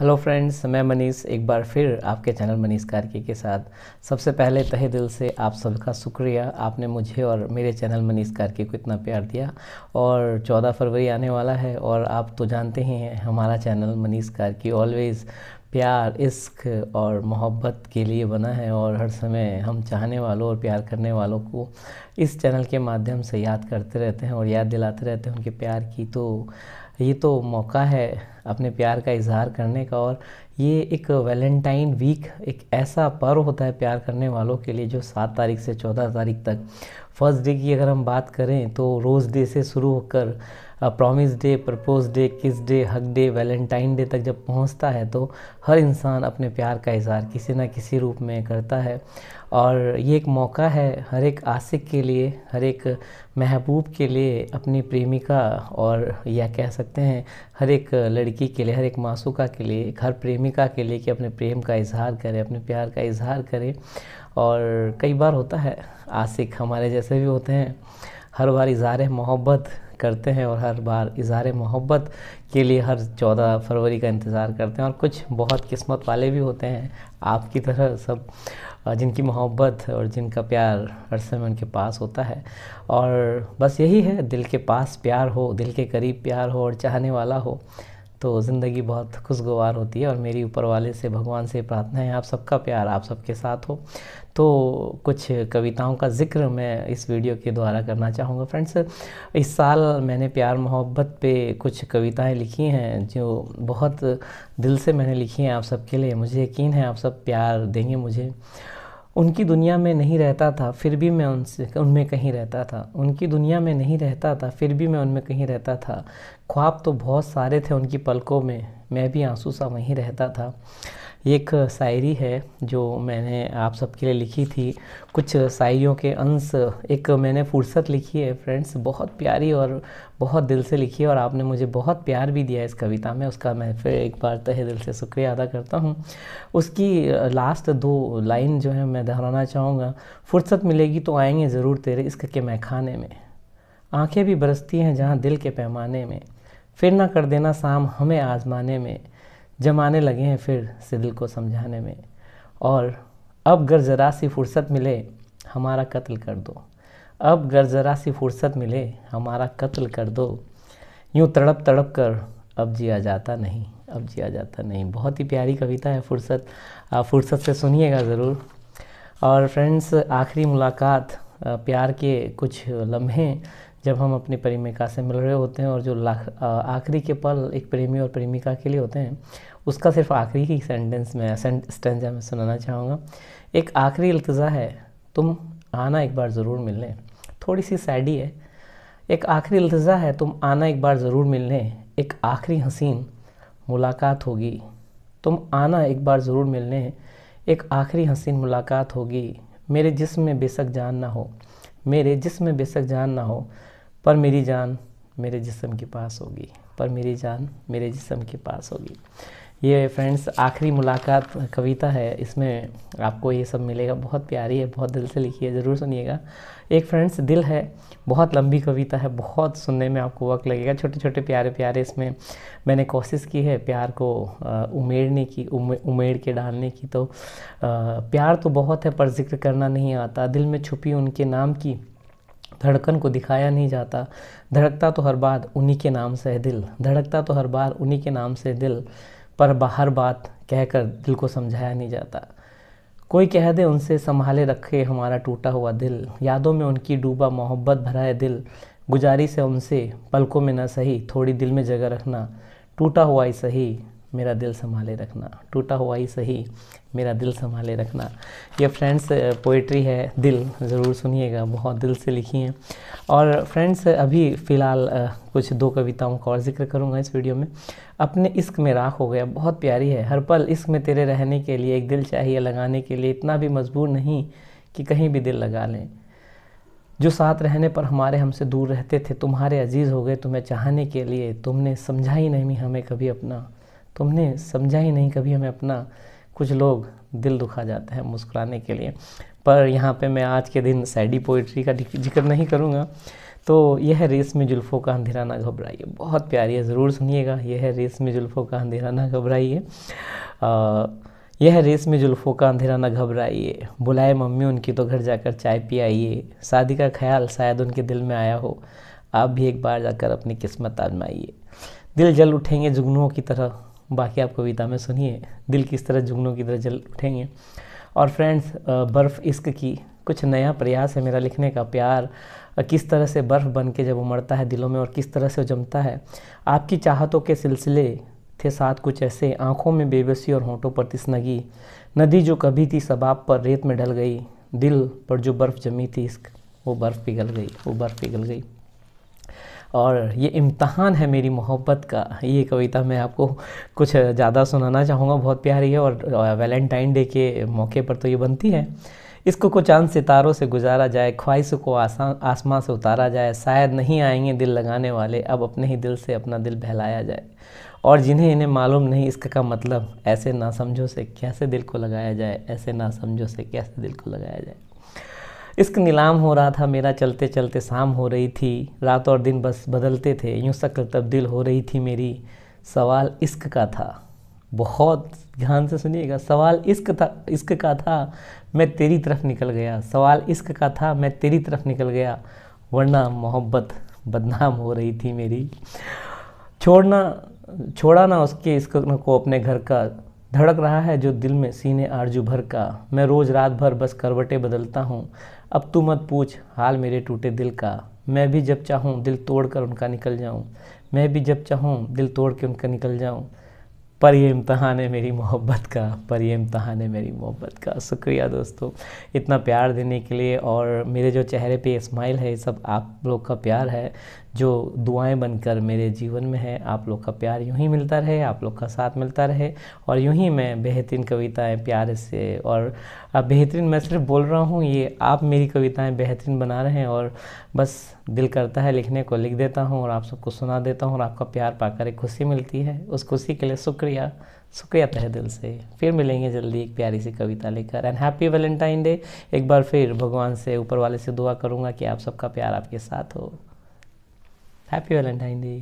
hello friends मैं मनीष एक बार फिर आपके चैनल मनीष कार्की के साथ सबसे पहले तहे दिल से आप सबका शुक्रिया आपने मुझे और मेरे चैनल मनीष कार्की को इतना प्यार दिया और 14 फरवरी आने वाला है और आप तो जानते ही हैं हमारा चैनल मनीष कार्की ऑलवेज़ प्यार इश्क और मोहब्बत के लिए बना है और हर समय हम चाहने वालों और प्यार करने वालों को इस चैनल के माध्यम से याद करते रहते हैं और याद दिलाते रहते हैं उनके प्यार की तो ये तो मौका है अपने प्यार का इजहार करने का और ये एक वैलेंटाइन वीक एक ऐसा पर्व होता है प्यार करने वालों के लिए जो सात तारीख से चौदह तारीख तक फर्स्ट डे की अगर हम बात करें तो रोज़ डे से शुरू होकर promise day propose day kiss day hug day Valentine day तक जब पहुंचता है तो हर इंसान अपने प्यार का इजहार किसी ना किसी रूप में करता है और ये एक मौका है हर एक आशिक के लिए हर एक महबूब के लिए अपनी प्रेमिका और यह कह सकते हैं हर एक लड़की के लिए हर एक मासूका के लिए हर प्रेमिका के लिए कि अपने प्रेम का इजहार करें अपने प्यार का इजहार करें और कई बार होता है आशिक हमारे जैसे भी होते हैं हर बार इजहार मोहब्बत करते हैं और हर बार इजहार मोहब्बत के लिए हर चौदह फरवरी का इंतज़ार करते हैं और कुछ बहुत किस्मत वाले भी होते हैं आपकी तरह सब जिनकी मोहब्बत और जिनका प्यार अरसे में उनके पास होता है और बस यही है दिल के पास प्यार हो दिल के करीब प्यार हो और चाहने वाला हो तो ज़िंदगी बहुत खुशगवार होती है और मेरी ऊपर वाले से भगवान से प्रार्थना है आप सबका प्यार आप सबके साथ हो तो कुछ कविताओं का जिक्र मैं इस वीडियो के द्वारा करना चाहूँगा फ्रेंड्स इस साल मैंने प्यार मोहब्बत पे कुछ कविताएं लिखी हैं जो बहुत दिल से मैंने लिखी हैं आप सबके लिए मुझे यकीन है आप सब प्यार देंगे मुझे उनकी दुनिया में नहीं रहता था फिर भी मैं उनसे उनमें कहीं रहता था उनकी दुनिया में नहीं रहता था फिर भी मैं उनमें कहीं रहता था ख्वाब तो बहुत सारे थे उनकी पलकों में मैं भी आंसू सा वहीं रहता था एक शायरी है जो मैंने आप सबके लिए लिखी थी कुछ शायरियों के अंश एक मैंने फुर्सत लिखी है फ्रेंड्स बहुत प्यारी और बहुत दिल से लिखी है और आपने मुझे बहुत प्यार भी दिया इस कविता में उसका मैं फिर एक बार तहे दिल से शुक्रिया अदा करता हूँ उसकी लास्ट दो लाइन जो है मैं दोहराना चाहूँगा फुर्सत मिलेगी तो आएंगे ज़रूर तेरे इसके मैखाने में आंखें भी बरसती हैं जहाँ दिल के पैमाने में फिर ना कर देना शाम हमें आजमाने में जमाने लगे हैं फिर से दिल को समझाने में और अब गर ज़रा सी फुर्सत मिले हमारा कत्ल कर दो अब गर ज़रा सी फुर्सत मिले हमारा कत्ल कर दो यूँ तड़प तड़प कर अब जिया जाता नहीं अब जिया जाता नहीं बहुत ही प्यारी कविता है फुर्सत आप फुर्सत से सुनिएगा ज़रूर और फ्रेंड्स आखिरी मुलाकात प्यार के कुछ लम्हे जब हम अपने प्रेमिका से मिल रहे होते हैं और जो लाख आखिरी के पल एक प्रेमी और प्रेमिका के लिए होते हैं उसका सिर्फ आखिरी ही सेंटेंस में स्टेंजा में सुनाना चाहूँगा एक आखिरी अल्तज़ा है तुम आना एक बार ज़रूर मिलने थोड़ी सी सैडी है एक आखिरी अल्तज़ा है तुम आना एक बार ज़रूर मिलने एक आखिरी हसीन मुलाकात होगी तुम आना एक बार ज़रूर मिलने एक आखिरी हसीन मुलाकात होगी मेरे जिस्म में बेशक जान ना हो मेरे जिस्म में बेशक जान ना हो पर मेरी जान मेरे जिसम के पास होगी पर मेरी जान मेरे जिसम के पास होगी ये फ्रेंड्स आखिरी मुलाकात कविता है इसमें आपको ये सब मिलेगा बहुत प्यारी है बहुत दिल से लिखी है ज़रूर सुनिएगा एक फ्रेंड्स दिल है बहुत लंबी कविता है बहुत सुनने में आपको वक्त लगेगा छोटे छोटे प्यारे प्यारे इसमें मैंने कोशिश की है प्यार को उमेड़ने की उमेड़ के डालने की तो प्यार तो बहुत है पर जिक्र करना नहीं आता दिल में छुपी उनके नाम की धड़कन को दिखाया नहीं जाता धड़कता तो हर बात उन्हीं के नाम से है दिल धड़कता तो हर बार उन्हीं के नाम से दिल पर बाहर बात कहकर दिल को समझाया नहीं जाता कोई कह दे उनसे संभाले रखे हमारा टूटा हुआ दिल यादों में उनकी डूबा मोहब्बत भरा है दिल गुजारिश है उनसे पलकों में न सही थोड़ी दिल में जगह रखना टूटा हुआ ही सही मेरा दिल संभाले रखना टूटा हुआ ही सही मेरा दिल संभाले रखना ये फ्रेंड्स पोइट्री है दिल ज़रूर सुनिएगा बहुत दिल से लिखी हैं और फ्रेंड्स अभी फ़िलहाल कुछ दो कविताओं का और जिक्र करूँगा इस वीडियो में अपने इश्क में राख हो गया बहुत प्यारी है हर पल इश्क में तेरे रहने के लिए एक दिल चाहिए लगाने के लिए इतना भी मजबूर नहीं कि कहीं भी दिल लगा लें जो साथ रहने पर हमारे हमसे दूर रहते थे तुम्हारे अजीज़ हो गए तुम्हें चाहने के लिए तुमने समझा ही नहीं हमें कभी अपना तो हमने समझा ही नहीं कभी हमें अपना कुछ लोग दिल दुखा जाता है मुस्कुराने के लिए पर यहाँ पे मैं आज के दिन सैडी पोइट्री का जिक्र नहीं करूँगा तो यह है रेस में जुल्फ़ों का अंधेरा ना घबराइए बहुत प्यारी है ज़रूर सुनिएगा यह है रेस में जुल्फ़ों का अंधेरा ना घबराइए यह है रेस में जुल्फ़ों का अंधेरा ना घबराइए बुलाए मम्मी उनकी तो घर जाकर चाय पी आइए शादी का ख्याल शायद उनके दिल में आया हो आप भी एक बार जाकर अपनी किस्मत आजमाइए दिल जल उठेंगे जुगनुओं की तरह बाकी आप कविता में सुनिए दिल किस तरह जुगनों की तरह जल उठेंगे और फ्रेंड्स बर्फ़ इश्क की कुछ नया प्रयास है मेरा लिखने का प्यार किस तरह से बर्फ़ बन के जब उमड़ता है दिलों में और किस तरह से जमता है आपकी चाहतों के सिलसिले थे साथ कुछ ऐसे आँखों में बेबसी और होंठों पर तिसनगी नदी जो कभी थी सबाब पर रेत में ढल गई दिल पर जो बर्फ़ जमी थी इश्क वो बर्फ़ पिघल गई वो बर्फ़ पिघल गई और ये इम्तहान है मेरी मोहब्बत का ये कविता मैं आपको कुछ ज़्यादा सुनाना चाहूँगा बहुत प्यारी है और वैलेंटाइन डे के मौके पर तो ये बनती है इसको को चांद सितारों से गुजारा जाए ख्वाहिशों को आसान आसमां से उतारा जाए शायद नहीं आएंगे दिल लगाने वाले अब अपने ही दिल से अपना दिल बहलाया जाए और जिन्हें इन्हें मालूम नहीं इसका का मतलब ऐसे ना समझो से कैसे दिल को लगाया जाए ऐसे ना समझो से कैसे दिल को लगाया जाए इश्क नीलाम हो रहा था मेरा चलते चलते शाम हो रही थी रात और दिन बस बदलते थे यूँ शक्ल तब्दील हो रही थी मेरी सवाल इश्क का था बहुत ध्यान से सुनिएगा सवाल इश्क था इश्क का था मैं तेरी तरफ निकल गया सवाल इश्क का था मैं तेरी तरफ निकल गया वरना मोहब्बत बदनाम हो रही थी मेरी छोड़ना छोड़ा ना उसके इश्क को अपने घर का धड़क रहा है जो दिल में सीने आरजू भर का मैं रोज़ रात भर बस करवटें बदलता हूँ अब तू मत पूछ हाल मेरे टूटे दिल का मैं भी जब चाहूँ दिल तोड़ कर उनका निकल जाऊँ मैं भी जब चाहूँ दिल तोड़ के उनका निकल जाऊँ पर ये इम्तहान है मेरी मोहब्बत का पर ये इम्तहान है मेरी मोहब्बत का शुक्रिया दोस्तों इतना प्यार देने के लिए और मेरे जो चेहरे पे स्माइल है सब आप लोग का प्यार है जो दुआएं बनकर मेरे जीवन में है आप लोग का प्यार यूं ही मिलता रहे आप लोग का साथ मिलता रहे और यूं ही मैं बेहतरीन कविताएं प्यार से और अब बेहतरीन मैं सिर्फ बोल रहा हूँ ये आप मेरी कविताएं बेहतरीन बना रहे हैं और बस दिल करता है लिखने को लिख देता हूँ और आप सबको सुना देता हूँ और आपका प्यार पाकर एक खुशी मिलती है उस खुशी के लिए शुक्रिया शुक्रिया तह दिल से फिर मिलेंगे जल्दी एक प्यारी सी कविता लेकर एंड हैप्पी वैलेंटाइन डे एक बार फिर भगवान से ऊपर वाले से दुआ करूँगा कि आप सबका प्यार आपके साथ हो హ్యాపీ వ్యాలంటైన్ డే